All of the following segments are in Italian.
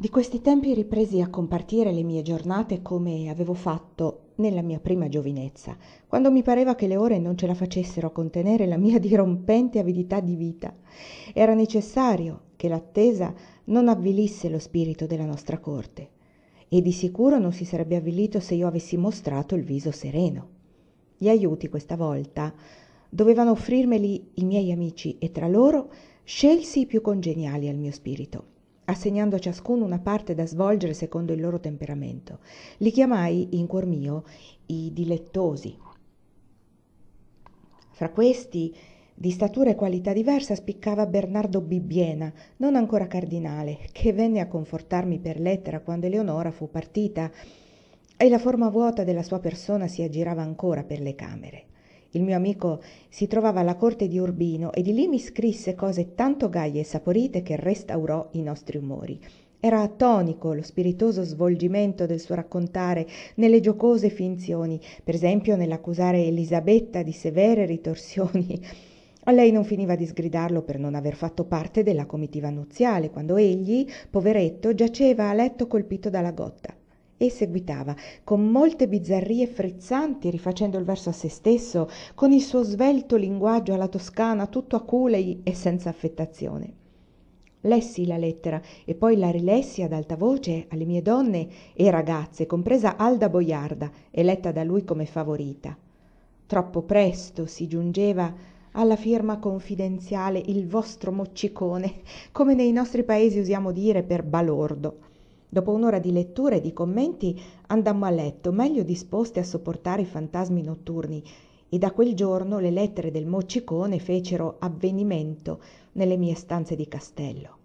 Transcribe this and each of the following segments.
di questi tempi ripresi a compartire le mie giornate come avevo fatto nella mia prima giovinezza quando mi pareva che le ore non ce la facessero a contenere la mia dirompente avidità di vita era necessario che l'attesa non avvilisse lo spirito della nostra corte e di sicuro non si sarebbe avvilito se io avessi mostrato il viso sereno gli aiuti questa volta dovevano offrirmeli i miei amici e tra loro scelsi i più congeniali al mio spirito assegnando a ciascuno una parte da svolgere secondo il loro temperamento. Li chiamai in cuor mio i dilettosi. Fra questi, di statura e qualità diversa, spiccava Bernardo Bibbiena, non ancora cardinale, che venne a confortarmi per lettera quando Eleonora fu partita e la forma vuota della sua persona si aggirava ancora per le camere il mio amico si trovava alla corte di urbino e di lì mi scrisse cose tanto gaie e saporite che restaurò i nostri umori era attonico lo spiritoso svolgimento del suo raccontare nelle giocose finzioni per esempio nell'accusare elisabetta di severe ritorsioni a lei non finiva di sgridarlo per non aver fatto parte della comitiva nuziale quando egli poveretto giaceva a letto colpito dalla gotta e seguitava con molte bizzarrie frizzanti rifacendo il verso a se stesso con il suo svelto linguaggio alla toscana tutto aculei e senza affettazione lessi la lettera e poi la rilessi ad alta voce alle mie donne e ragazze compresa alda Boiarda eletta da lui come favorita troppo presto si giungeva alla firma confidenziale il vostro moccicone come nei nostri paesi usiamo dire per balordo dopo un'ora di lettura e di commenti andammo a letto meglio disposti a sopportare i fantasmi notturni e da quel giorno le lettere del moccicone fecero avvenimento nelle mie stanze di castello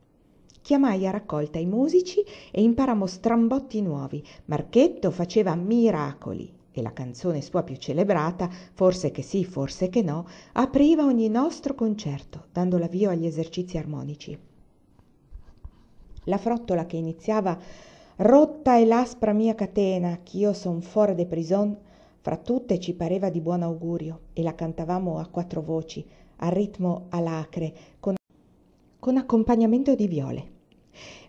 chiamai a raccolta i musici e imparammo strambotti nuovi marchetto faceva miracoli e la canzone sua più celebrata forse che sì forse che no apriva ogni nostro concerto dando l'avvio agli esercizi armonici la frottola che iniziava rotta e l'aspra mia catena ch'io son fuor de prison fra tutte ci pareva di buon augurio e la cantavamo a quattro voci a ritmo alacre con, con accompagnamento di viole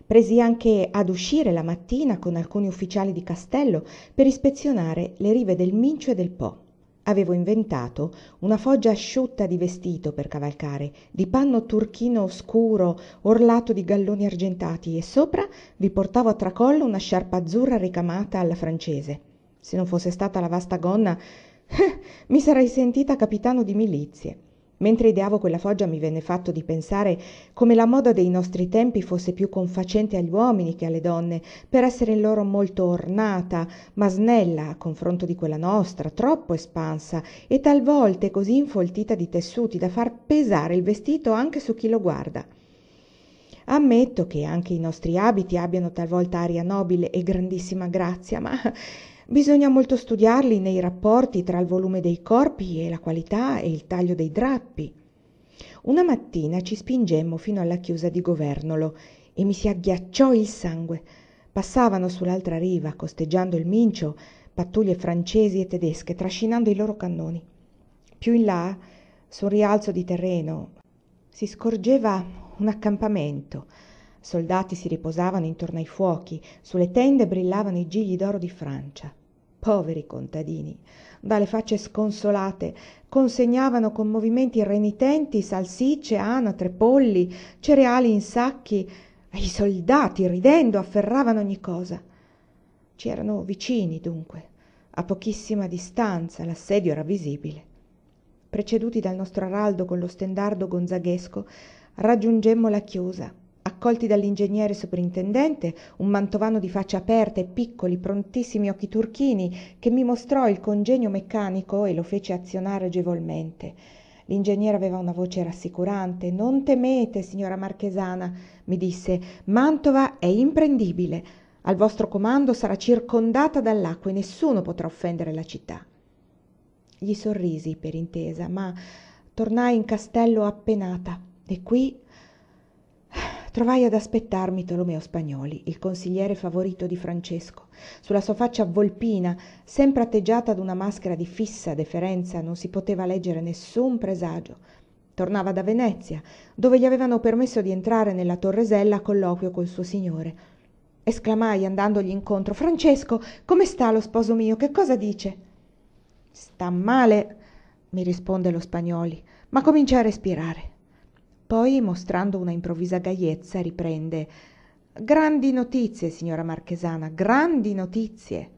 presi anche ad uscire la mattina con alcuni ufficiali di castello per ispezionare le rive del mincio e del po avevo inventato una foggia asciutta di vestito per cavalcare di panno turchino scuro orlato di galloni argentati e sopra vi portavo a tracollo una sciarpa azzurra ricamata alla francese se non fosse stata la vasta gonna eh mi sarei sentita capitano di milizie mentre ideavo quella foggia mi venne fatto di pensare come la moda dei nostri tempi fosse più confacente agli uomini che alle donne per essere in loro molto ornata ma snella a confronto di quella nostra troppo espansa e talvolta così infoltita di tessuti da far pesare il vestito anche su chi lo guarda ammetto che anche i nostri abiti abbiano talvolta aria nobile e grandissima grazia ma bisogna molto studiarli nei rapporti tra il volume dei corpi e la qualità e il taglio dei drappi una mattina ci spingemmo fino alla chiusa di governolo e mi si agghiacciò il sangue passavano sull'altra riva costeggiando il mincio pattuglie francesi e tedesche trascinando i loro cannoni più in là sul rialzo di terreno si scorgeva un accampamento soldati si riposavano intorno ai fuochi sulle tende brillavano i gigli d'oro di francia poveri contadini dalle facce sconsolate consegnavano con movimenti renitenti salsicce anatre polli cereali in sacchi e i soldati ridendo afferravano ogni cosa ci erano vicini dunque a pochissima distanza l'assedio era visibile preceduti dal nostro araldo con lo stendardo gonzaghesco raggiungemmo la chiusa accolti dall'ingegnere soprintendente un mantovano di faccia aperta e piccoli prontissimi occhi turchini che mi mostrò il congegno meccanico e lo fece azionare agevolmente l'ingegnere aveva una voce rassicurante non temete signora marchesana mi disse mantova è imprendibile al vostro comando sarà circondata dall'acqua e nessuno potrà offendere la città gli sorrisi per intesa ma tornai in castello appenata e qui Trovai ad aspettarmi Tolomeo Spagnoli, il consigliere favorito di Francesco. Sulla sua faccia volpina, sempre atteggiata ad una maschera di fissa deferenza, non si poteva leggere nessun presagio. Tornava da Venezia, dove gli avevano permesso di entrare nella Torresella a colloquio col suo signore. Esclamai andandogli incontro: Francesco, come sta lo sposo mio? Che cosa dice? Sta male, mi risponde lo Spagnoli, ma comincia a respirare poi mostrando una improvvisa gaiezza, riprende grandi notizie signora marchesana grandi notizie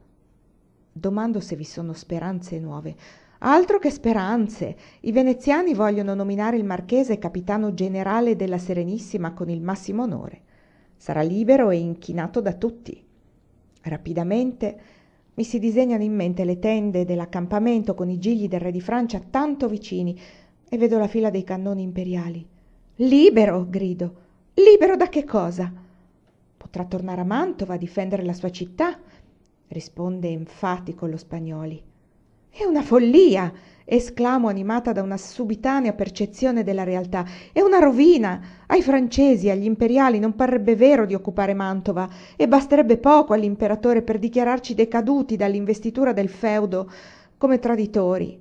domando se vi sono speranze nuove altro che speranze i veneziani vogliono nominare il marchese capitano generale della serenissima con il massimo onore sarà libero e inchinato da tutti rapidamente mi si disegnano in mente le tende dell'accampamento con i gigli del re di Francia tanto vicini e vedo la fila dei cannoni imperiali libero grido libero da che cosa potrà tornare a mantova a difendere la sua città risponde enfatico lo spagnoli è una follia esclamo animata da una subitanea percezione della realtà è una rovina ai francesi agli imperiali non parrebbe vero di occupare mantova e basterebbe poco all'imperatore per dichiararci decaduti dall'investitura del feudo come traditori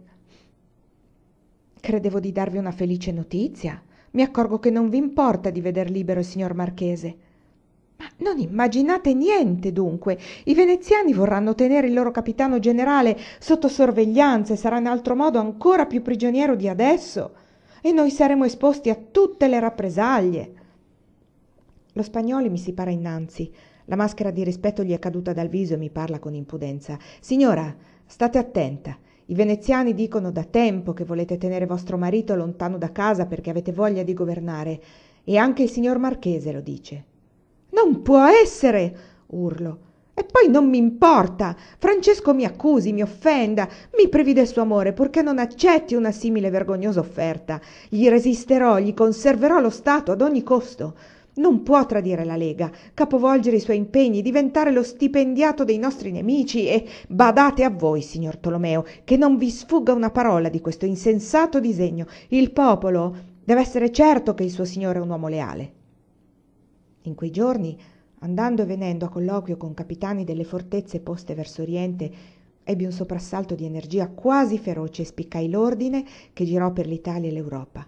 credevo di darvi una felice notizia mi accorgo che non v'importa di veder libero il signor marchese ma non immaginate niente dunque i veneziani vorranno tenere il loro capitano generale sotto sorveglianza e sarà in altro modo ancora più prigioniero di adesso e noi saremo esposti a tutte le rappresaglie lo spagnolo mi si para innanzi la maschera di rispetto gli è caduta dal viso e mi parla con impudenza signora state attenta i veneziani dicono da tempo che volete tenere vostro marito lontano da casa perché avete voglia di governare e anche il signor marchese lo dice non può essere urlo e poi non m'importa francesco mi accusi mi offenda mi privi del suo amore purché non accetti una simile vergognosa offerta gli resisterò gli conserverò lo stato ad ogni costo non può tradire la Lega, capovolgere i suoi impegni, diventare lo stipendiato dei nostri nemici e badate a voi, signor Tolomeo, che non vi sfugga una parola di questo insensato disegno. Il popolo deve essere certo che il suo signore è un uomo leale. In quei giorni, andando e venendo a colloquio con capitani delle fortezze poste verso oriente, ebbi un soprassalto di energia quasi feroce e spiccai l'ordine che girò per l'Italia e l'Europa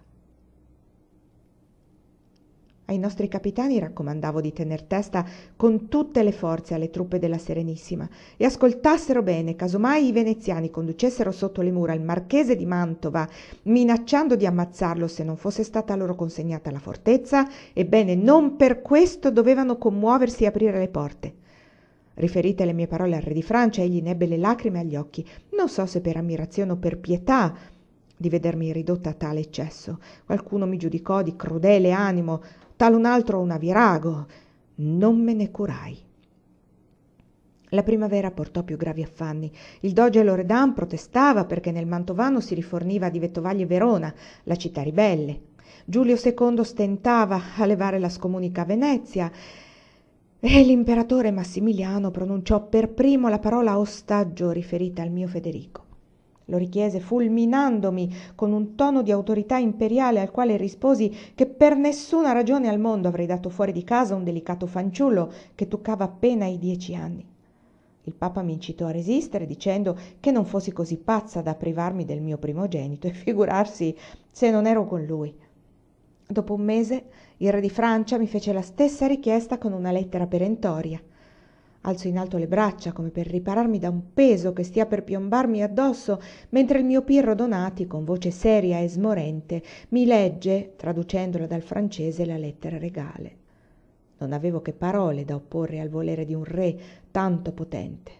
ai nostri capitani raccomandavo di tener testa con tutte le forze alle truppe della serenissima e ascoltassero bene caso mai i veneziani conducessero sotto le mura il marchese di mantova minacciando di ammazzarlo se non fosse stata loro consegnata la fortezza ebbene non per questo dovevano commuoversi e aprire le porte riferite le mie parole al re di francia egli ne ebbe le lacrime agli occhi non so se per ammirazione o per pietà di vedermi ridotta a tale eccesso qualcuno mi giudicò di crudele animo talun altro una virago non me ne curai la primavera portò più gravi affanni il doge loredan protestava perché nel mantovano si riforniva di vettovaglie verona la città ribelle giulio ii stentava a levare la scomunica a venezia e l'imperatore massimiliano pronunciò per primo la parola ostaggio riferita al mio federico lo richiese fulminandomi con un tono di autorità imperiale al quale risposi che per nessuna ragione al mondo avrei dato fuori di casa un delicato fanciullo che toccava appena i dieci anni. Il Papa mi incitò a resistere dicendo che non fossi così pazza da privarmi del mio primogenito e figurarsi se non ero con lui. Dopo un mese il re di Francia mi fece la stessa richiesta con una lettera perentoria. Alzo in alto le braccia come per ripararmi da un peso che stia per piombarmi addosso, mentre il mio Pirro Donati, con voce seria e smorente, mi legge, traducendola dal francese, la lettera regale. Non avevo che parole da opporre al volere di un re tanto potente.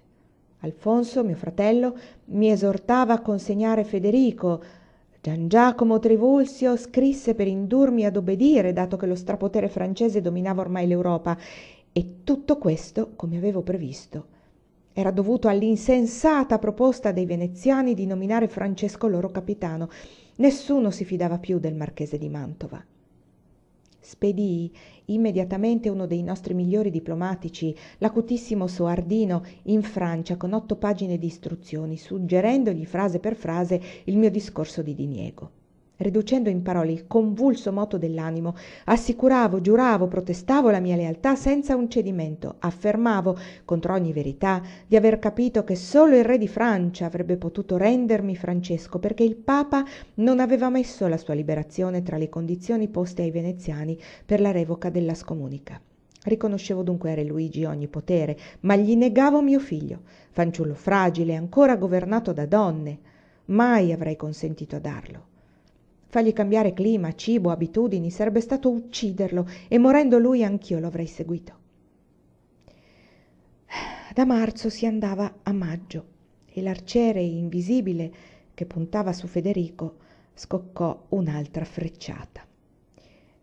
Alfonso, mio fratello, mi esortava a consegnare Federico, Gian Giacomo Trivulzio scrisse per indurmi ad obbedire, dato che lo strapotere francese dominava ormai l'Europa, e tutto questo, come avevo previsto, era dovuto all'insensata proposta dei veneziani di nominare Francesco loro capitano. Nessuno si fidava più del marchese di Mantova. Spedii immediatamente uno dei nostri migliori diplomatici, l'acutissimo Soardino, in Francia con otto pagine di istruzioni, suggerendogli frase per frase il mio discorso di diniego riducendo in parole il convulso moto dell'animo assicuravo giuravo protestavo la mia lealtà senza un cedimento affermavo contro ogni verità di aver capito che solo il re di francia avrebbe potuto rendermi francesco perché il papa non aveva messo la sua liberazione tra le condizioni poste ai veneziani per la revoca della scomunica Riconoscevo dunque a Re Luigi ogni potere, ma gli negavo mio figlio, fanciullo fragile, ancora governato da donne. Mai avrei consentito a darlo. Fagli cambiare clima cibo abitudini sarebbe stato ucciderlo e morendo lui anch'io lo avrei seguito da marzo si andava a maggio e l'arciere invisibile che puntava su federico scoccò un'altra frecciata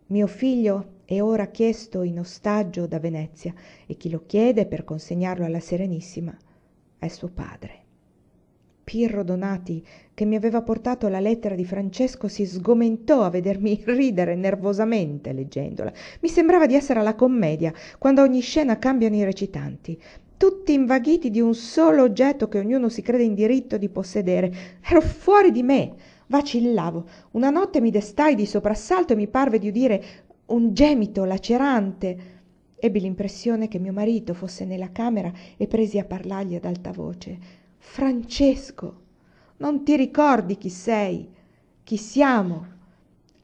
mio figlio è ora chiesto in ostaggio da venezia e chi lo chiede per consegnarlo alla serenissima è suo padre pirro donati che mi aveva portato la lettera di francesco si sgomentò a vedermi ridere nervosamente leggendola Mi sembrava di essere alla commedia quando a ogni scena cambiano i recitanti tutti invaghiti di un solo oggetto che ognuno si crede in diritto di possedere ero fuori di me vacillavo una notte mi destai di soprassalto e mi parve di udire un gemito lacerante ebbi l'impressione che mio marito fosse nella camera e presi a parlargli ad alta voce francesco non ti ricordi chi sei chi siamo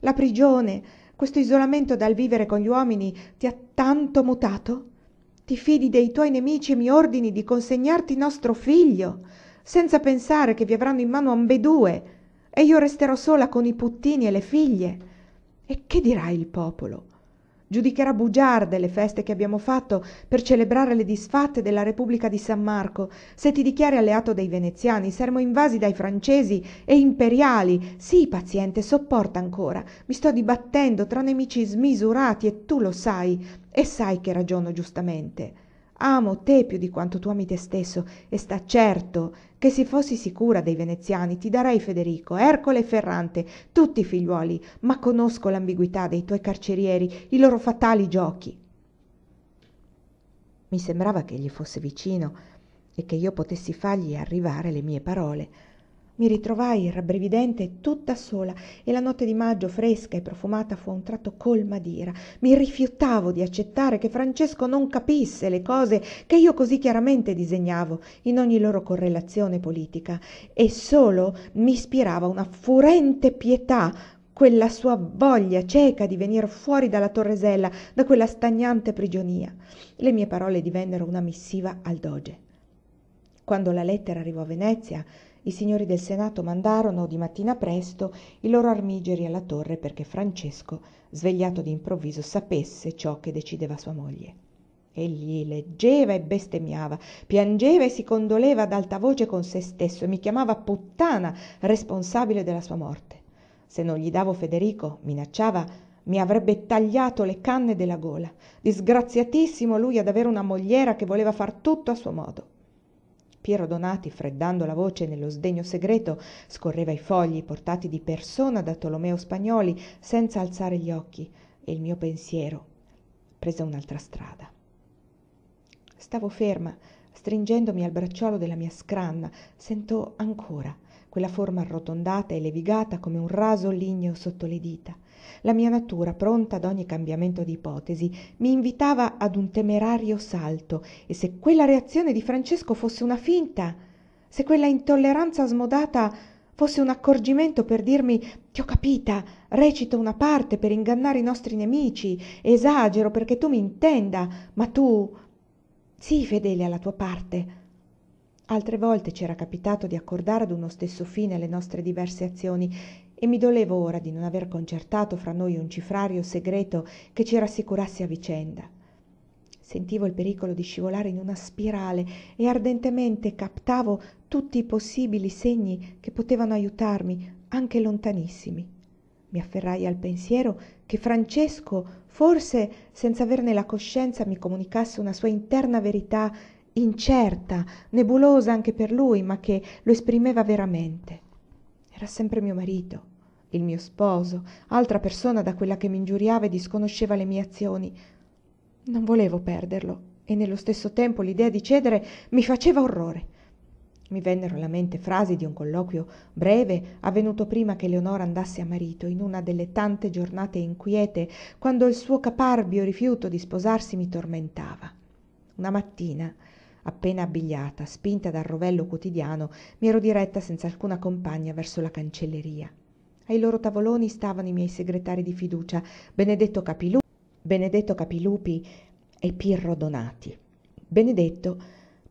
la prigione questo isolamento dal vivere con gli uomini ti ha tanto mutato ti fidi dei tuoi nemici e mi ordini di consegnarti nostro figlio senza pensare che vi avranno in mano ambedue e io resterò sola con i puttini e le figlie e che dirà il popolo giudicherà bugiarde le feste che abbiamo fatto per celebrare le disfatte della Repubblica di San Marco, se ti dichiari alleato dei veneziani, saremo invasi dai francesi e imperiali. Sii paziente, sopporta ancora. Mi sto dibattendo tra nemici smisurati e tu lo sai, e sai che ragiono giustamente amo te più di quanto tu ami te stesso e sta certo che se fossi sicura dei veneziani ti darei federico ercole e ferrante tutti i figliuoli ma conosco l'ambiguità dei tuoi carcerieri i loro fatali giochi i sembrava ch'egli fosse vicino e che io potessi fargli arrivare le mie parole mi ritrovai rabbrividente tutta sola e la notte di maggio fresca e profumata fu a un tratto colma d'ira mi rifiutavo di accettare che francesco non capisse le cose che io così chiaramente disegnavo in ogni loro correlazione politica e solo m'ispirava una furente pietà quella sua voglia cieca di venir fuori dalla torresella da quella stagnante prigionia le mie parole divennero una missiva al doge quando la lettera arrivò a venezia i signori del senato mandarono di mattina presto i loro armigeri alla torre perché francesco svegliato di improvviso, sapesse ciò che decideva sua moglie egli leggeva e bestemmiava piangeva e si condoleva ad alta voce con se stesso e mi chiamava puttana responsabile della sua morte se non gli davo federico minacciava mi avrebbe tagliato le canne della gola disgraziatissimo lui ad avere una mogliera che voleva far tutto a suo modo Piero Donati, freddando la voce nello sdegno segreto, scorreva i fogli portati di persona da Tolomeo Spagnoli senza alzare gli occhi e il mio pensiero prese un'altra strada. Stavo ferma, stringendomi al bracciolo della mia scranna, sentò ancora quella forma arrotondata e levigata come un raso ligneo sotto le dita la mia natura pronta ad ogni cambiamento di ipotesi, mi invitava ad un temerario salto e se quella reazione di francesco fosse una finta se quella intolleranza smodata fosse un accorgimento per dirmi ti ho capita recito una parte per ingannare i nostri nemici esagero perché tu m'intenda ma tu sii fedele alla tua parte altre volte ci era capitato di accordare ad uno stesso fine le nostre diverse azioni e mi dolevo ora di non aver concertato fra noi un cifrario segreto che ci rassicurasse a vicenda sentivo il pericolo di scivolare in una spirale e ardentemente captavo tutti i possibili segni che potevano aiutarmi anche lontanissimi mi afferrai al pensiero che Francesco, forse senza averne la coscienza, mi comunicasse una sua interna verità incerta, nebulosa anche per lui, ma che lo esprimeva veramente. Era sempre mio marito il mio sposo altra persona da quella che m'ingiuriava e disconosceva le mie azioni non volevo perderlo e nello stesso tempo l'idea di cedere mi faceva orrore mi vennero alla mente frasi di un colloquio breve avvenuto prima che Leonora andasse a marito in una delle tante giornate inquiete quando il suo caparbio rifiuto di sposarsi mi tormentava una mattina appena abbigliata spinta dal rovello quotidiano mi ero diretta senza alcuna compagna verso la cancelleria ai loro tavoloni stavano i miei segretari di fiducia benedetto capilupi benedetto capilupi e pirro donati benedetto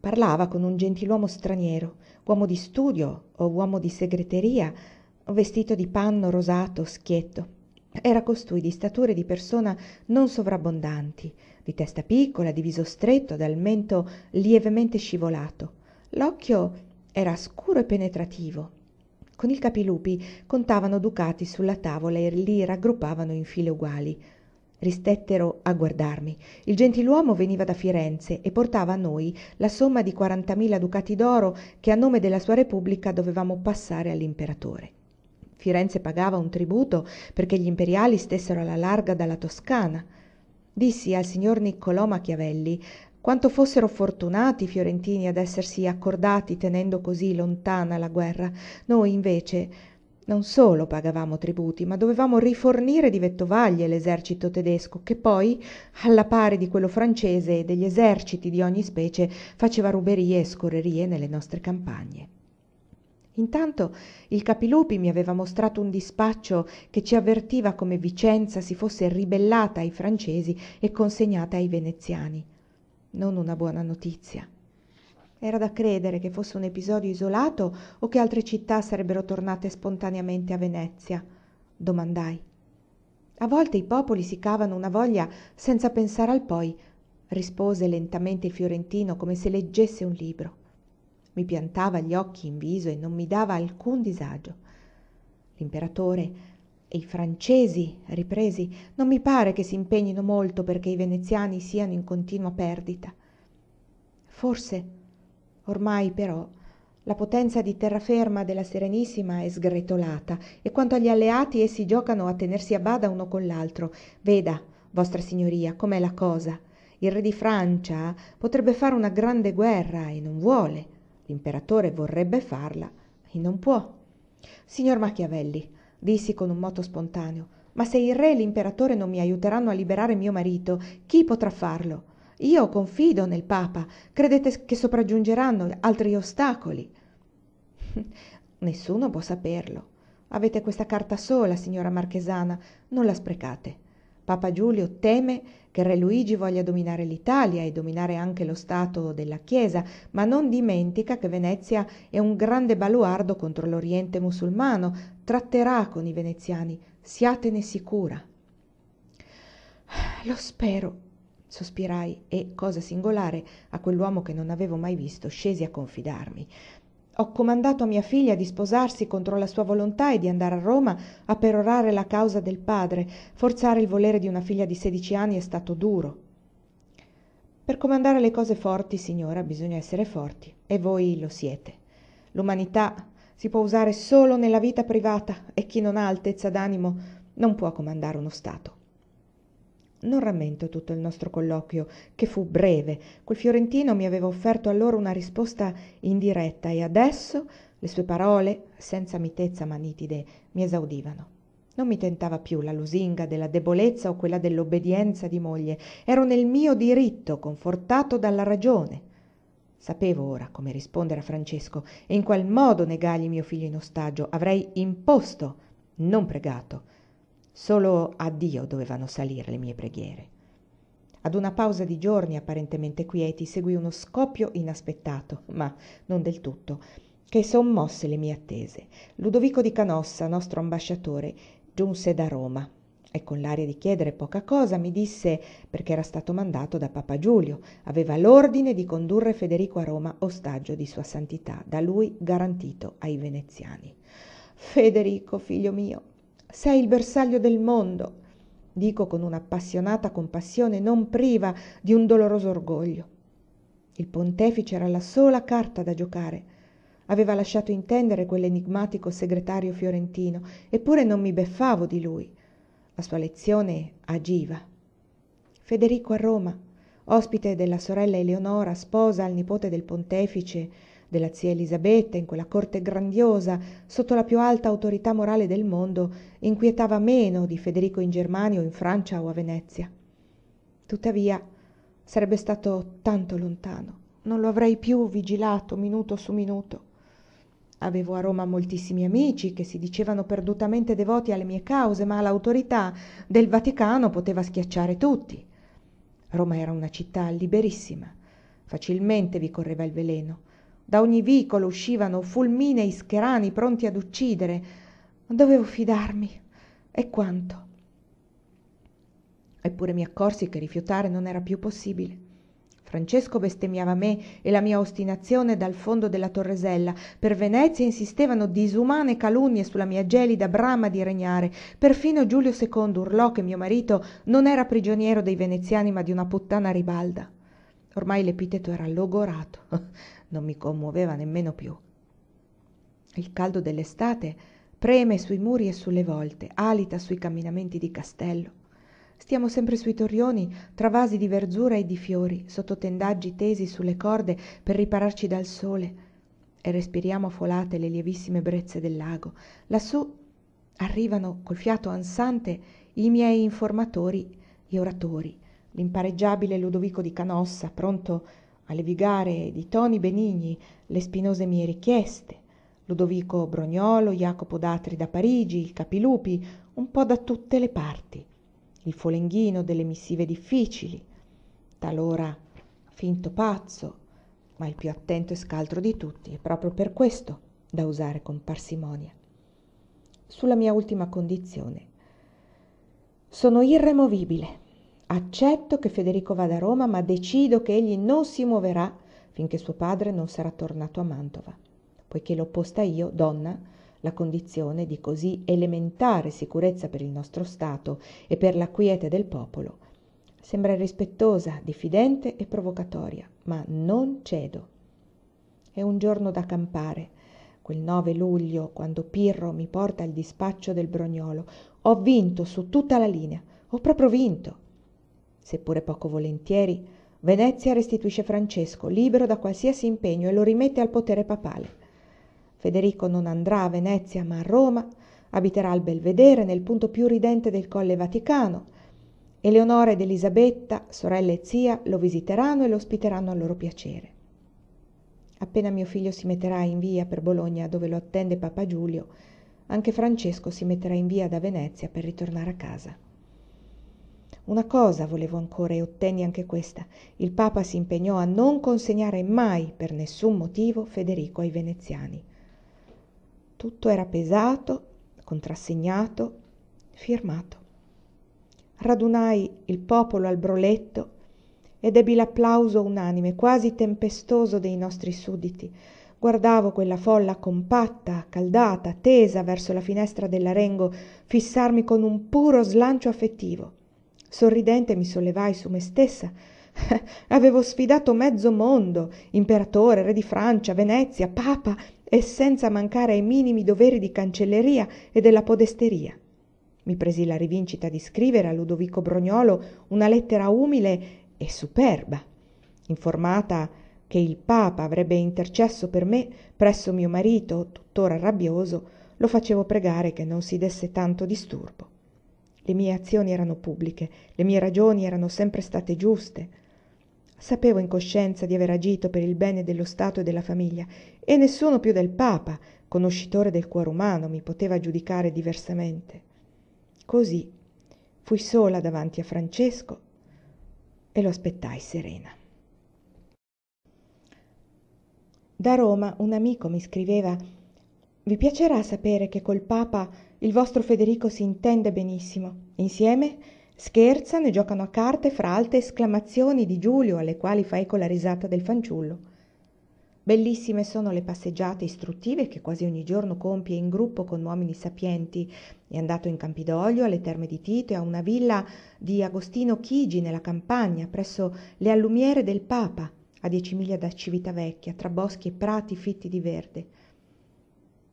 parlava con un gentiluomo straniero uomo di studio o uomo di segreteria vestito di panno rosato schietto era costui di stature di persona non sovrabbondanti di testa piccola di viso stretto dal mento lievemente scivolato l'occhio era scuro e penetrativo con il capilupi contavano ducati sulla tavola e li raggruppavano in file uguali ristettero a guardarmi il gentiluomo veniva da firenze e portava a noi la somma di 40.000 ducati d'oro che a nome della sua repubblica dovevamo passare all'imperatore firenze pagava un tributo perché gli imperiali stessero alla larga dalla toscana dissi al signor niccolò machiavelli quanto fossero fortunati i fiorentini ad essersi accordati tenendo così lontana la guerra noi invece non solo pagavamo tributi ma dovevamo rifornire di vettovaglie l'esercito tedesco che poi alla pari di quello francese e degli eserciti di ogni specie faceva ruberie e scorrerie nelle nostre campagne intanto il capilupi mi aveva mostrato un dispaccio che ci avvertiva come vicenza si fosse ribellata ai francesi e consegnata ai veneziani non una buona notizia. Era da credere che fosse un episodio isolato o che altre città sarebbero tornate spontaneamente a Venezia. Domandai. A volte i popoli si cavano una voglia senza pensare al poi, rispose lentamente il fiorentino come se leggesse un libro. Mi piantava gli occhi in viso e non mi dava alcun disagio. L'imperatore e i francesi ripresi non mi pare che s'impegnino molto perché i veneziani siano in continua perdita forse ormai però la potenza di terraferma della serenissima è sgretolata e quanto agli alleati essi giocano a tenersi a bada uno con l'altro veda vostra signoria com'è la cosa il re di francia potrebbe fare una grande guerra e non vuole l'imperatore vorrebbe farla e non può signor machiavelli dissi con un moto spontaneo ma se il re e l'imperatore non mi aiuteranno a liberare mio marito chi potrà farlo io confido nel papa credete che sopraggiungeranno altri ostacoli nessuno può saperlo avete questa carta sola signora marchesana non la sprecate papa giulio teme che re luigi voglia dominare l'italia e dominare anche lo stato della chiesa ma non dimentica che venezia è un grande baluardo contro l'oriente musulmano tratterà con i veneziani siatene sicura lo spero sospirai e cosa singolare a quell'uomo che non avevo mai visto scesi a confidarmi ho comandato a mia figlia di sposarsi contro la sua volontà e di andare a Roma a perorare la causa del padre. Forzare il volere di una figlia di sedici anni è stato duro. Per comandare le cose forti, signora, bisogna essere forti e voi lo siete. L'umanità si può usare solo nella vita privata e chi non ha altezza d'animo non può comandare uno Stato. Non rammento tutto il nostro colloquio, che fu breve. Quel fiorentino mi aveva offerto allora una risposta indiretta e adesso le sue parole, senza mitezza ma nitide, mi esaudivano. Non mi tentava più la lusinga della debolezza o quella dell'obbedienza di moglie. Ero nel mio diritto, confortato dalla ragione sapevo ora come rispondere a francesco e in qual modo negargli mio figlio in ostaggio avrei imposto non pregato solo a dio dovevano salire le mie preghiere ad una pausa di giorni apparentemente quieti seguì uno scoppio inaspettato ma non del tutto che sommosse le mie attese ludovico di canossa nostro ambasciatore giunse da roma e con l'aria di chiedere poca cosa mi disse perché era stato mandato da papa Giulio, aveva l'ordine di condurre Federico a Roma ostaggio di sua santità, da lui garantito ai veneziani. Federico, figlio mio, sei il bersaglio del mondo, dico con un'appassionata compassione non priva di un doloroso orgoglio. Il pontefice era la sola carta da giocare. Aveva lasciato intendere quell'enigmatico segretario fiorentino, eppure non mi beffavo di lui la sua lezione agiva federico a roma ospite della sorella eleonora sposa al nipote del pontefice della zia elisabetta in quella corte grandiosa sotto la più alta autorità morale del mondo inquietava meno di federico in germania o in francia o a venezia tuttavia sarebbe stato tanto lontano non lo avrei più vigilato minuto su minuto Avevo a Roma moltissimi amici che si dicevano perdutamente devoti alle mie cause, ma l'autorità del Vaticano poteva schiacciare tutti. Roma era una città liberissima. Facilmente vi correva il veleno. Da ogni vicolo uscivano fulminei scherani pronti ad uccidere. Dovevo fidarmi. E quanto? Eppure mi accorsi che rifiutare non era più possibile francesco bestemmiava me e la mia ostinazione dal fondo della torresella per venezia insistevano disumane calunnie sulla mia gelida brama di regnare perfino giulio ii urlò che mio marito non era prigioniero dei veneziani ma di una puttana ribalda ormai l'epiteto era logorato non mi commuoveva nemmeno più il caldo dell'estate preme sui muri e sulle volte alita sui camminamenti di castello stiamo sempre sui torrioni tra vasi di verzura e di fiori sotto tendaggi tesi sulle corde per ripararci dal sole e respiriamo folate le lievissime brezze del lago lassù arrivano col fiato ansante i miei informatori e oratori l'impareggiabile Ludovico di Canossa pronto a levigare di toni benigni le spinose mie richieste Ludovico Brognolo, Jacopo Datri da Parigi, il Capilupi, un po' da tutte le parti il folenghino delle missive difficili, talora finto pazzo, ma il più attento e scaltro di tutti, e proprio per questo da usare con parsimonia. Sulla mia ultima condizione. Sono irremovibile. Accetto che Federico vada a Roma, ma decido che egli non si muoverà finché suo padre non sarà tornato a Mantova, poiché l'ho posta io, donna, la condizione di così elementare sicurezza per il nostro Stato e per la quiete del popolo. Sembra irrispettosa, diffidente e provocatoria, ma non cedo. È un giorno da campare. Quel 9 luglio, quando Pirro mi porta al dispaccio del Brognolo, ho vinto su tutta la linea, ho proprio vinto. Seppure poco volentieri, Venezia restituisce Francesco, libero da qualsiasi impegno, e lo rimette al potere papale. Federico non andrà a Venezia ma a Roma, abiterà al Belvedere nel punto più ridente del Colle Vaticano. Eleonora ed Elisabetta, sorella e zia, lo visiteranno e lo ospiteranno a loro piacere. Appena mio figlio si metterà in via per Bologna, dove lo attende Papa Giulio, anche Francesco si metterà in via da Venezia per ritornare a casa. Una cosa volevo ancora e ottenni anche questa. Il Papa si impegnò a non consegnare mai, per nessun motivo, Federico ai veneziani. Tutto era pesato, contrassegnato, firmato. Radunai il popolo al broletto ed ebbi l'applauso unanime, quasi tempestoso dei nostri sudditi. Guardavo quella folla compatta, accaldata, tesa verso la finestra dell'arengo, fissarmi con un puro slancio affettivo. Sorridente mi sollevai su me stessa. Avevo sfidato mezzo mondo, imperatore, re di Francia, Venezia, papa, e senza mancare ai minimi doveri di cancelleria e della podesteria mi presi la rivincita di scrivere a Ludovico Brognolo una lettera umile e superba informata che il papa avrebbe intercesso per me presso mio marito tuttora rabbioso lo facevo pregare che non si desse tanto disturbo le mie azioni erano pubbliche le mie ragioni erano sempre state giuste sapevo in coscienza di aver agito per il bene dello stato e della famiglia e nessuno più del papa conoscitore del cuore umano mi poteva giudicare diversamente Così fui sola davanti a francesco e lo aspettai serena da Roma un amico mi scriveva vi piacerà sapere che col papa il vostro Federico si intende benissimo insieme scherzano e giocano a carte fra alte esclamazioni di giulio alle quali fa eco la risata del fanciullo bellissime sono le passeggiate istruttive che quasi ogni giorno compie in gruppo con uomini sapienti è andato in campidoglio alle terme di tito e a una villa di agostino chigi nella campagna presso le allumiere del papa a dieci miglia da civitavecchia tra boschi e prati fitti di verde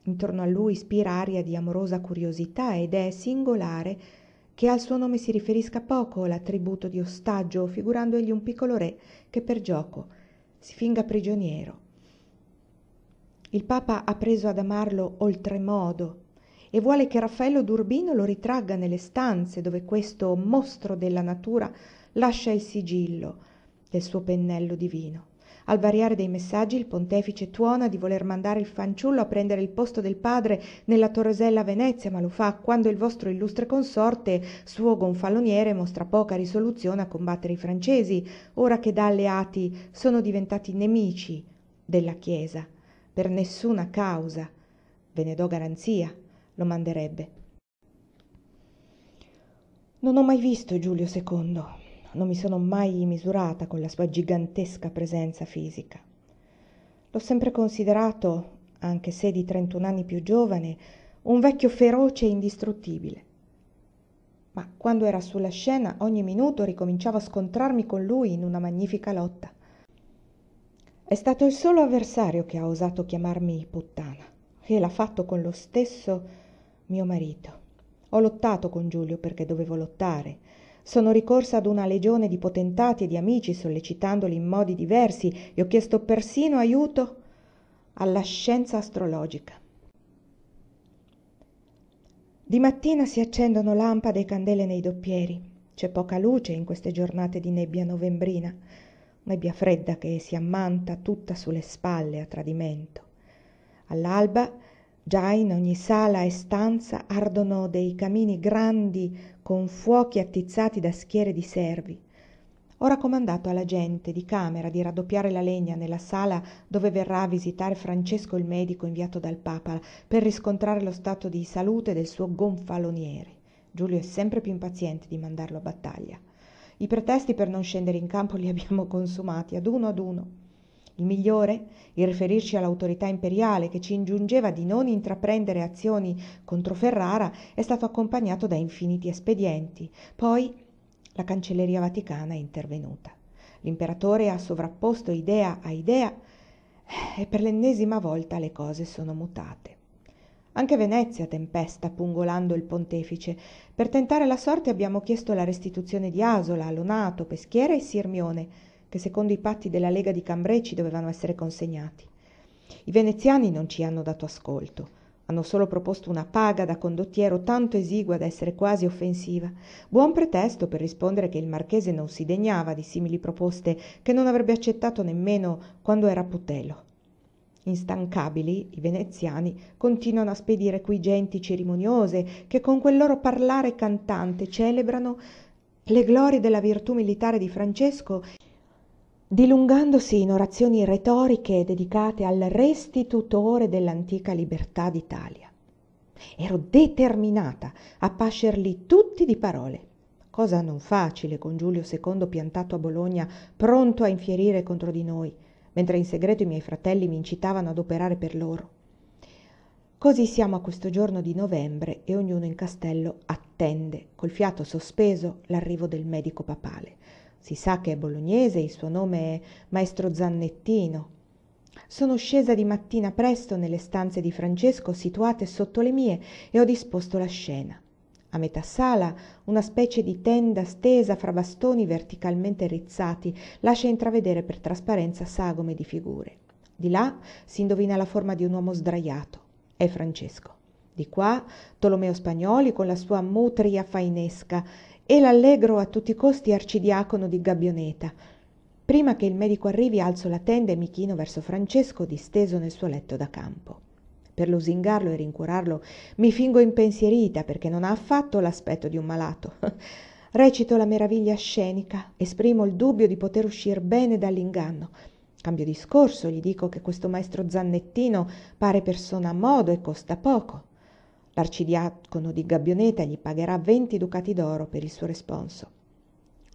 intorno a lui spira aria di amorosa curiosità ed è singolare che al suo nome si riferisca poco l'attributo di ostaggio figurando egli un piccolo re che per gioco si finga prigioniero il papa ha preso ad amarlo oltremodo e vuole che Raffaello Durbino lo ritragga nelle stanze dove questo mostro della natura lascia il sigillo del suo pennello divino al variare dei messaggi il pontefice tuona di voler mandare il fanciullo a prendere il posto del padre nella torresella a venezia ma lo fa quando il vostro illustre consorte suo gonfaloniere mostra poca risoluzione a combattere i francesi ora che da alleati sono diventati nemici della chiesa per nessuna causa ve ne do garanzia lo manderebbe non ho mai visto giulio II non mi sono mai misurata con la sua gigantesca presenza fisica. L'ho sempre considerato, anche se di 31 anni più giovane, un vecchio feroce e indistruttibile. Ma quando era sulla scena, ogni minuto ricominciavo a scontrarmi con lui in una magnifica lotta. È stato il solo avversario che ha osato chiamarmi puttana, e l'ha fatto con lo stesso mio marito. Ho lottato con Giulio perché dovevo lottare sono ricorsa ad una legione di potentati e di amici sollecitandoli in modi diversi e ho chiesto persino aiuto alla scienza astrologica. Di mattina si accendono lampade e candele nei doppieri. C'è poca luce in queste giornate di nebbia novembrina, nebbia fredda che si ammanta tutta sulle spalle a tradimento. All'alba Già in ogni sala e stanza ardono dei camini grandi con fuochi attizzati da schiere di servi ho raccomandato alla gente di camera di raddoppiare la legna nella sala dove verrà a visitare francesco il medico inviato dal papa per riscontrare lo stato di salute del suo gonfaloniere giulio è sempre più impaziente di mandarlo a battaglia i pretesti per non scendere in campo li abbiamo consumati ad uno ad uno il migliore? Il riferirci all'autorità imperiale che ci ingiungeva di non intraprendere azioni contro Ferrara è stato accompagnato da infiniti espedienti. Poi la Cancelleria Vaticana è intervenuta. L'imperatore ha sovrapposto idea a idea e per l'ennesima volta le cose sono mutate. Anche Venezia tempesta, pungolando il pontefice. Per tentare la sorte abbiamo chiesto la restituzione di Asola, Lonato, Peschiera e Sirmione che secondo i patti della Lega di Cambrecci dovevano essere consegnati. I veneziani non ci hanno dato ascolto, hanno solo proposto una paga da condottiero tanto esigua da essere quasi offensiva, buon pretesto per rispondere che il marchese non si degnava di simili proposte che non avrebbe accettato nemmeno quando era putelo. Instancabili, i veneziani continuano a spedire qui genti cerimoniose che con quel loro parlare cantante celebrano le glorie della virtù militare di Francesco dilungandosi in orazioni retoriche dedicate al restitutore dell'antica libertà d'Italia. Ero determinata a pascerli tutti di parole, cosa non facile con Giulio II piantato a Bologna, pronto a infierire contro di noi, mentre in segreto i miei fratelli mi incitavano ad operare per loro. Così siamo a questo giorno di novembre e ognuno in castello attende, col fiato sospeso, l'arrivo del medico papale si sa che è bolognese, il suo nome è Maestro Zannettino. Sono scesa di mattina presto nelle stanze di Francesco situate sotto le mie e ho disposto la scena. A metà sala una specie di tenda stesa fra bastoni verticalmente rizzati lascia intravedere per trasparenza sagome di figure. Di là si indovina la forma di un uomo sdraiato. È Francesco. Di qua Tolomeo Spagnoli con la sua mutria fainesca e l'allegro a tutti i costi arcidiacono di gabbioneta prima che il medico arrivi alzo la tenda e mi chino verso francesco disteso nel suo letto da campo per lusingarlo e rincurarlo mi fingo impensierita perché non ha affatto l'aspetto di un malato recito la meraviglia scenica esprimo il dubbio di poter uscir bene dall'inganno cambio discorso gli dico che questo maestro zannettino pare persona a modo e costa poco L'arcidiacono di Gabbioneta gli pagherà 20 ducati d'oro per il suo responso.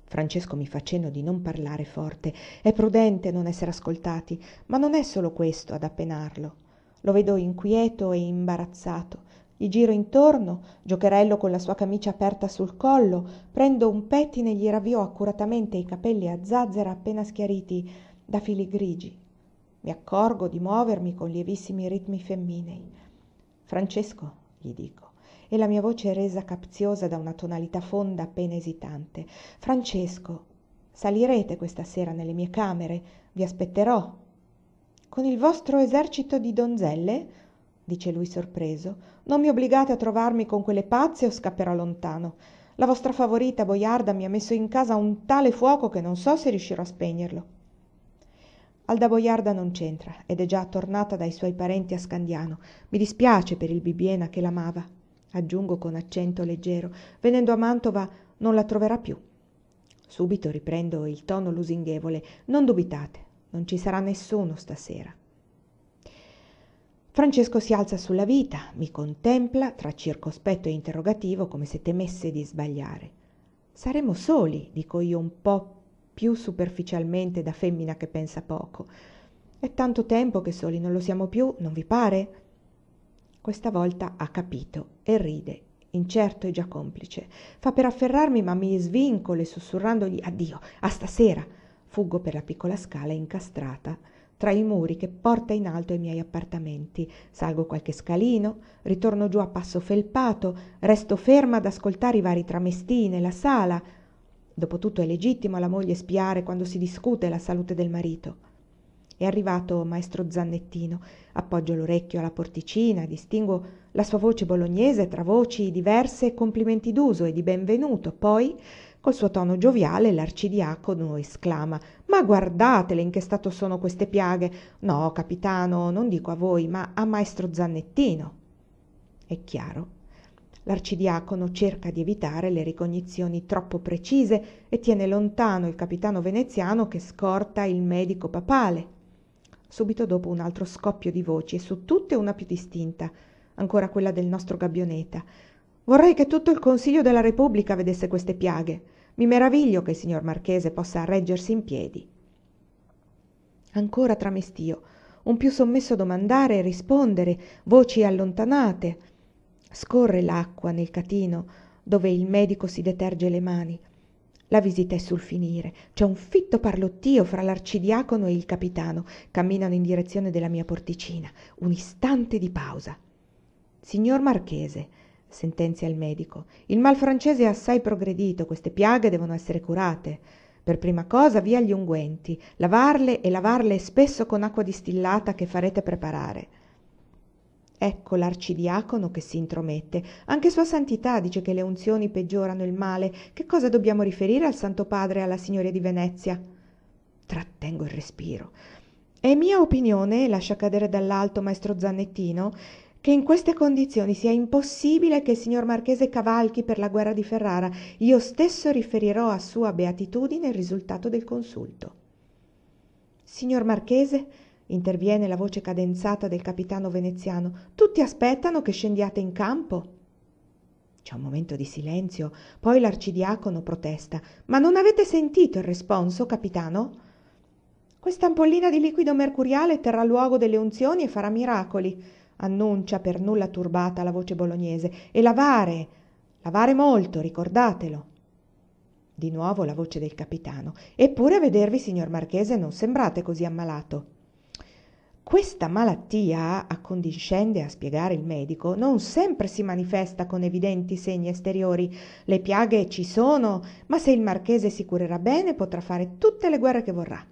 Francesco mi fa cenno di non parlare forte. È prudente non essere ascoltati, ma non è solo questo ad appenarlo. Lo vedo inquieto e imbarazzato. Gli giro intorno, giocherello con la sua camicia aperta sul collo, prendo un pettine e gli ravvio accuratamente i capelli a zazzera appena schiariti da fili grigi. Mi accorgo di muovermi con lievissimi ritmi femminei. Francesco, gli dico, e la mia voce è resa capziosa da una tonalità fonda appena esitante. Francesco, salirete questa sera nelle mie camere, vi aspetterò. Con il vostro esercito di donzelle? dice lui sorpreso, non mi obbligate a trovarmi con quelle pazze o scapperò lontano. La vostra favorita boiarda mi ha messo in casa un tale fuoco che non so se riuscirò a spegnerlo alda Boiarda non c'entra ed è già tornata dai suoi parenti a scandiano Mi dispiace per il bibbiena che l'amava aggiungo con accento leggero venendo a mantova non la troverà più subito riprendo il tono lusinghevole non dubitate non ci sarà nessuno stasera francesco si alza sulla vita mi contempla tra circospetto e interrogativo come se temesse di sbagliare saremo soli dico io un po più superficialmente da femmina che pensa poco. È tanto tempo che soli non lo siamo più, non vi pare? Questa volta ha capito e ride, incerto e già complice. Fa per afferrarmi, ma mi svincole sussurrandogli addio, a stasera. Fuggo per la piccola scala incastrata tra i muri che porta in alto i miei appartamenti. Salgo qualche scalino, ritorno giù a passo felpato, resto ferma ad ascoltare i vari tramestii nella sala dopotutto è legittimo alla moglie spiare quando si discute la salute del marito è arrivato maestro zannettino appoggio l'orecchio alla porticina distingo la sua voce bolognese tra voci diverse e complimenti d'uso e di benvenuto poi col suo tono gioviale l'arcidiacono esclama ma guardatele in che stato sono queste piaghe no capitano non dico a voi ma a maestro zannettino è chiaro l'arcidiacono cerca di evitare le ricognizioni troppo precise e tiene lontano il capitano veneziano che scorta il medico papale. Subito dopo un altro scoppio di voci e su tutte una più distinta, ancora quella del nostro gabbioneta. Vorrei che tutto il Consiglio della Repubblica vedesse queste piaghe. Mi meraviglio che il signor Marchese possa reggersi in piedi. Ancora tramestio, un più sommesso domandare e rispondere, voci allontanate scorre l'acqua nel catino dove il medico si deterge le mani la visita è sul finire c'è un fitto parlottio fra l'arcidiacono e il capitano camminano in direzione della mia porticina un istante di pausa signor marchese sentenzia il medico il mal francese è assai progredito queste piaghe devono essere curate per prima cosa via gli unguenti lavarle e lavarle spesso con acqua distillata che farete preparare ecco l'arcidiacono che si intromette. anche sua santità dice che le unzioni peggiorano il male che cosa dobbiamo riferire al santo padre e alla signoria di venezia trattengo il respiro è mia opinione lascia cadere dall'alto maestro zannettino che in queste condizioni sia impossibile che il signor marchese cavalchi per la guerra di ferrara io stesso riferirò a sua beatitudine il risultato del consulto signor marchese interviene la voce cadenzata del capitano veneziano tutti aspettano che scendiate in campo c'è un momento di silenzio poi l'arcidiacono protesta ma non avete sentito il responso capitano questa ampollina di liquido mercuriale terrà luogo delle unzioni e farà miracoli annuncia per nulla turbata la voce bolognese e lavare lavare molto ricordatelo di nuovo la voce del capitano eppure a vedervi signor marchese non sembrate così ammalato questa malattia, accondiscende a spiegare il medico, non sempre si manifesta con evidenti segni esteriori. Le piaghe ci sono, ma se il marchese si curerà bene potrà fare tutte le guerre che vorrà.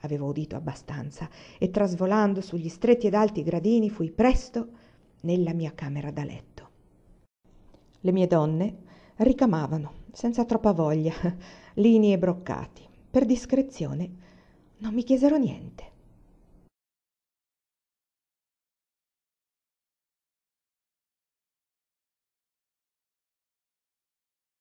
Avevo udito abbastanza e trasvolando sugli stretti ed alti gradini fui presto nella mia camera da letto. Le mie donne ricamavano, senza troppa voglia, linee broccati. Per discrezione non mi chiesero niente.